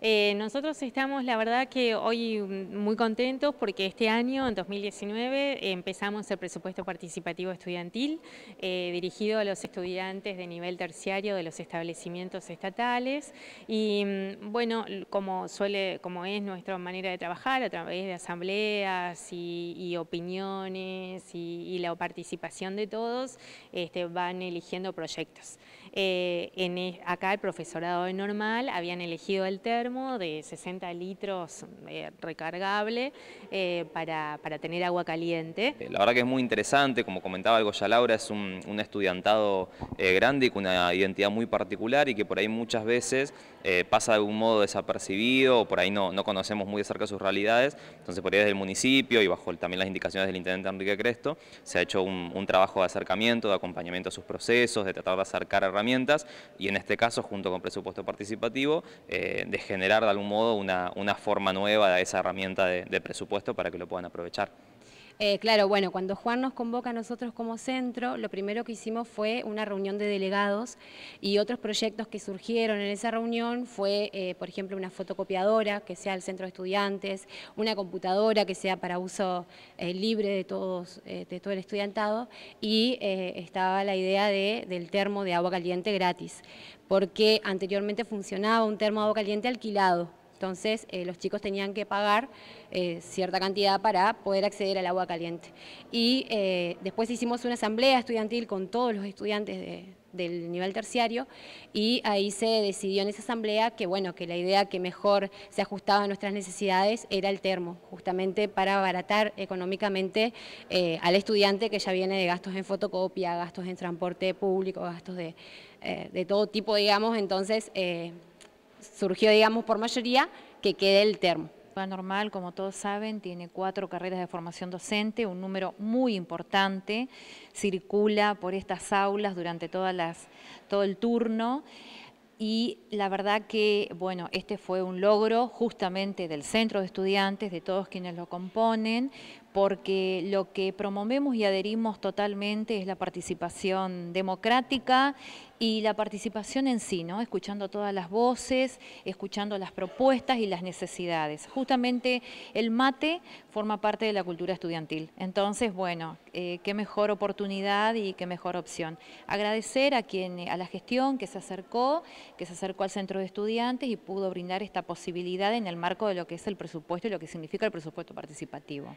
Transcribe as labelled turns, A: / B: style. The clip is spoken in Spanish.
A: Eh, nosotros estamos, la verdad que hoy muy contentos porque este año, en 2019, empezamos el presupuesto participativo estudiantil eh, dirigido a los estudiantes de nivel terciario de los establecimientos estatales y mm, bueno, como suele, como es nuestra manera de trabajar a través de asambleas y, opiniones y, la participación de todos, este, van eligiendo proyectos. Eh, e, acá el profesorado de normal habían elegido el termo de 60 litros eh, recargable eh, para, tener agua caliente.
B: La verdad que es muy interesante, como comentaba algo ya Laura, es un, estudiantado grande y con una identidad muy particular y que por ahí muchas veces pasa de algún modo desapercibido, o por ahí no, no conocemos muy de cerca sus realidades, entonces por ahí desde el municipio y bajo también las indicaciones del intendente Enrique Cresto, se ha hecho un, trabajo de acercamiento, de acompañamiento a sus procesos, de tratar de acercar herramientas y en este caso, junto con presupuesto participativo, eh, de generar de algún modo una, forma nueva de esa herramienta de presupuesto para que lo puedan aprovechar.
C: Eh, claro, bueno, cuando Juan nos convoca a nosotros como centro, lo primero que hicimos fue una reunión de delegados y otros proyectos que surgieron en esa reunión fue, eh, por ejemplo, una fotocopiadora que sea el centro de estudiantes, una computadora que sea para uso eh, libre de, todos, de todo el estudiantado y estaba la idea del termo de agua caliente gratis, porque anteriormente funcionaba un termo de agua caliente alquilado entonces eh, los chicos tenían que pagar eh, cierta cantidad para poder acceder al agua caliente. Y eh, después hicimos una asamblea estudiantil con todos los estudiantes del nivel terciario y ahí se decidió en esa asamblea que bueno que la idea que mejor se ajustaba a nuestras necesidades era el termo justamente para abaratar económicamente al estudiante que ya viene de gastos en fotocopia gastos en transporte público gastos de, todo tipo digamos entonces surgió, digamos, por mayoría que quede el termo. La normal, como todos saben, tiene cuatro carreras de formación
D: docente, un número muy importante, circula por estas aulas durante todas todo el turno y la verdad que, bueno, este fue un logro justamente del Centro de Estudiantes, de todos quienes lo componen, porque lo que promovemos y adherimos totalmente es la participación democrática y la participación en sí, ¿no? escuchando todas las voces, escuchando las propuestas y las necesidades. Justamente el mate forma parte de la cultura estudiantil. Entonces, bueno, eh, qué mejor oportunidad y qué mejor opción. Agradecer a, quien, a la gestión que se acercó, que se acercó al centro de estudiantes y pudo brindar esta posibilidad en el marco de lo que es el presupuesto y lo que significa el presupuesto participativo.